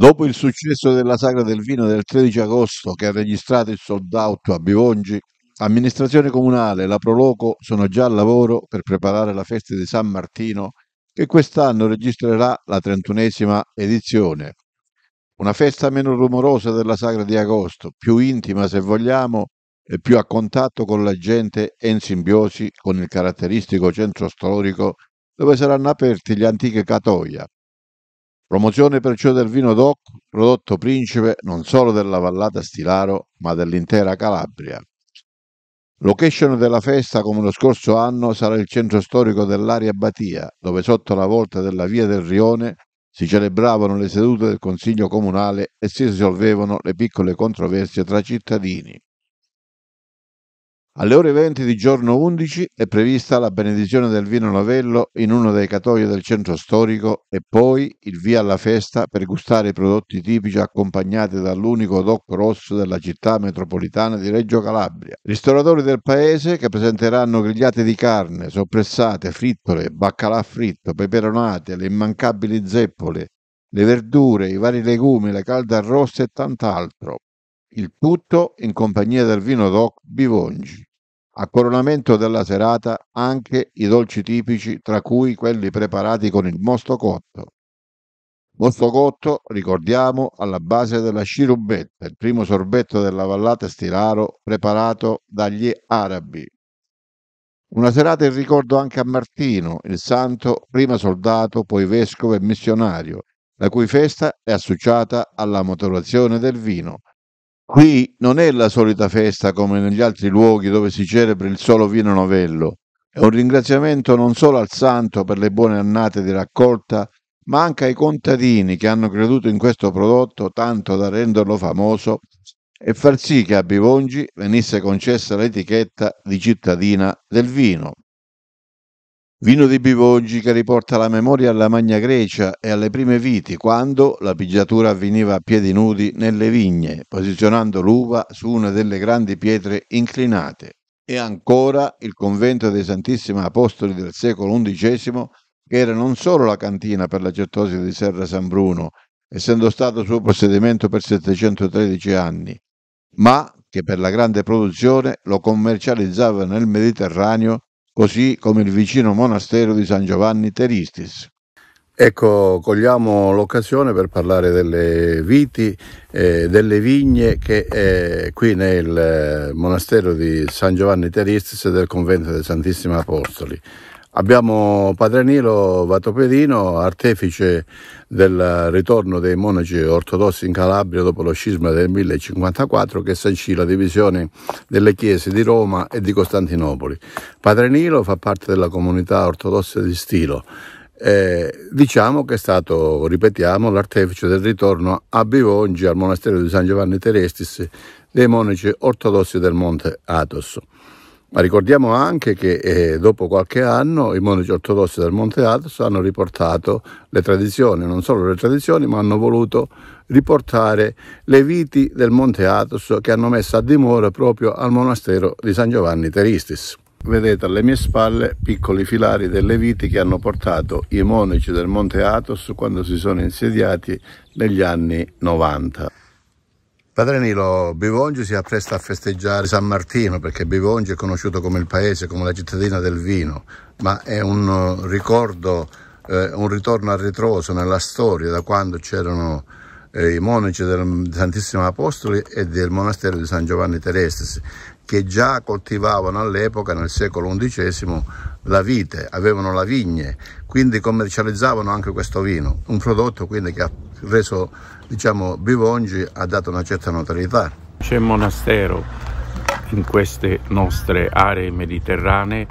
Dopo il successo della Sagra del Vino del 13 agosto che ha registrato il sold out a Bivongi, l'amministrazione comunale e la Proloco sono già al lavoro per preparare la festa di San Martino che quest'anno registrerà la 31esima edizione. Una festa meno rumorosa della Sagra di agosto, più intima se vogliamo e più a contatto con la gente e in simbiosi con il caratteristico centro storico dove saranno aperti gli antichi Catoia, Promozione perciò del vino DOC, prodotto principe non solo della vallata Stilaro, ma dell'intera Calabria. Location della festa, come lo scorso anno, sarà il centro storico dell'area Batia, dove sotto la volta della via del Rione si celebravano le sedute del Consiglio Comunale e si risolvevano le piccole controversie tra cittadini. Alle ore 20 di giorno 11 è prevista la benedizione del vino novello in uno dei catoi del centro storico e poi il via alla festa per gustare i prodotti tipici accompagnati dall'unico doc rosso della città metropolitana di Reggio Calabria. Ristoratori del paese che presenteranno grigliate di carne, soppressate, frittole, baccalà fritto, peperonate, le immancabili zeppole, le verdure, i vari legumi, le calde arroste e tant'altro. Il tutto in compagnia del vino doc Bivongi. A coronamento della serata anche i dolci tipici, tra cui quelli preparati con il mosto cotto. Mosto cotto, ricordiamo, alla base della scirubetta, il primo sorbetto della vallata Stilaro preparato dagli arabi. Una serata in ricordo anche a Martino, il santo, prima soldato, poi vescovo e missionario, la cui festa è associata alla maturazione del vino, Qui non è la solita festa come negli altri luoghi dove si celebra il solo vino novello. È un ringraziamento non solo al santo per le buone annate di raccolta, ma anche ai contadini che hanno creduto in questo prodotto tanto da renderlo famoso e far sì che a Bivongi venisse concessa l'etichetta di cittadina del vino. Vino di Bivoggi che riporta la memoria alla Magna Grecia e alle prime viti, quando la pigiatura avveniva a piedi nudi nelle vigne, posizionando l'uva su una delle grandi pietre inclinate. E ancora il convento dei Santissimi Apostoli del secolo XI, che era non solo la cantina per la certosi di Serra San Bruno, essendo stato suo possedimento per 713 anni, ma che per la grande produzione lo commercializzava nel Mediterraneo così come il vicino monastero di San Giovanni Teristis. Ecco, cogliamo l'occasione per parlare delle viti, eh, delle vigne che eh, qui nel eh, monastero di San Giovanni Teristis del convento dei Santissimi Apostoli. Abbiamo Padre Nilo Vatopedino, artefice del ritorno dei monaci ortodossi in Calabria dopo lo scisma del 1054 che sancì la divisione delle chiese di Roma e di Costantinopoli. Padre Nilo fa parte della comunità ortodossa di Stilo. Eh, diciamo che è stato, ripetiamo, l'artefice del ritorno a Bivongi al monastero di San Giovanni Terestis dei monaci ortodossi del Monte Athos. Ma ricordiamo anche che eh, dopo qualche anno i monaci ortodossi del Monte Athos hanno riportato le tradizioni, non solo le tradizioni, ma hanno voluto riportare le viti del Monte Athos che hanno messo a dimora proprio al monastero di San Giovanni Teristis. Vedete alle mie spalle piccoli filari delle viti che hanno portato i monaci del Monte Athos quando si sono insediati negli anni 90. Padre Nilo, Bivongi si appresta a festeggiare San Martino perché Bivongi è conosciuto come il paese, come la cittadina del vino, ma è un eh, ricordo, eh, un ritorno al ritroso nella storia da quando c'erano eh, i monaci del Santissimo Apostoli e del monastero di San Giovanni Terestris che già coltivavano all'epoca nel secolo XI la vite, avevano la vigne, quindi commercializzavano anche questo vino, un prodotto quindi che ha reso diciamo, Bivongi ha dato una certa notorietà. C'è monastero in queste nostre aree mediterranee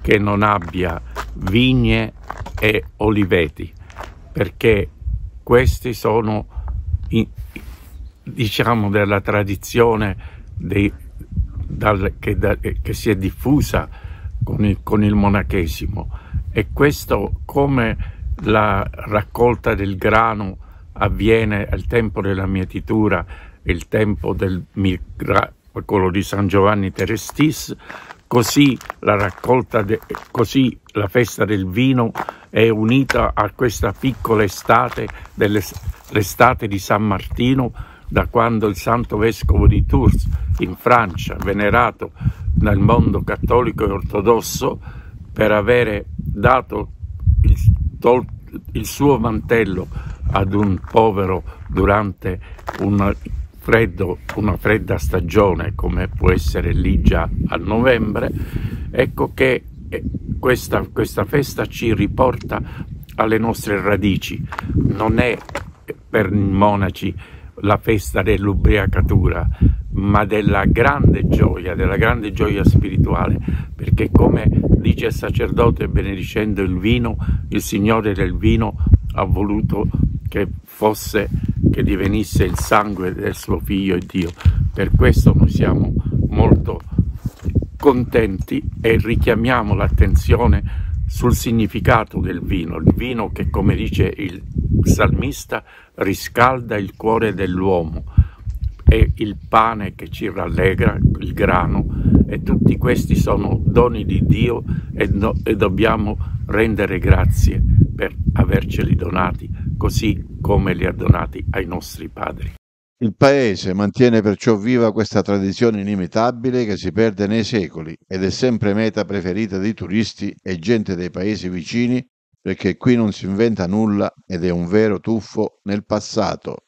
che non abbia vigne e oliveti, perché questi sono in, diciamo della tradizione dei, dal, che, da, che, si è diffusa con il, con il monachesimo e questo come la raccolta del grano avviene al tempo della mietitura, il tempo del miracolo di San Giovanni Terestis, così la raccolta, de, così la festa del vino è unita a questa piccola estate delle l'estate di San Martino, da quando il santo vescovo di Tours in Francia, venerato nel mondo cattolico e ortodosso per avere dato il, il suo mantello ad un povero durante un freddo, una fredda stagione come può essere lì già a novembre, ecco che eh, questa, questa festa ci riporta alle nostre radici, non è per i monaci la festa dell'ubriacatura, ma della grande gioia, della grande gioia spirituale, perché come dice il sacerdote benedicendo il vino, il Signore del vino ha voluto che fosse, che divenisse il sangue del suo figlio e Dio. Per questo noi siamo molto contenti e richiamiamo l'attenzione sul significato del vino, il vino che, come dice il salmista, riscalda il cuore dell'uomo, è il pane che ci rallegra, il grano, e tutti questi sono doni di Dio e, no, e dobbiamo rendere grazie per averceli donati, così come li ha donati ai nostri padri. Il paese mantiene perciò viva questa tradizione inimitabile che si perde nei secoli ed è sempre meta preferita di turisti e gente dei paesi vicini perché qui non si inventa nulla ed è un vero tuffo nel passato.